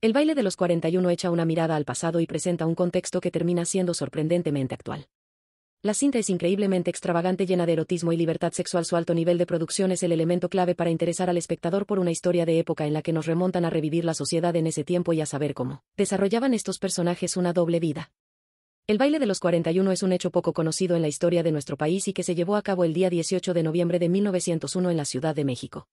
El baile de los 41 echa una mirada al pasado y presenta un contexto que termina siendo sorprendentemente actual. La cinta es increíblemente extravagante, llena de erotismo y libertad sexual. Su alto nivel de producción es el elemento clave para interesar al espectador por una historia de época en la que nos remontan a revivir la sociedad en ese tiempo y a saber cómo desarrollaban estos personajes una doble vida. El baile de los 41 es un hecho poco conocido en la historia de nuestro país y que se llevó a cabo el día 18 de noviembre de 1901 en la Ciudad de México.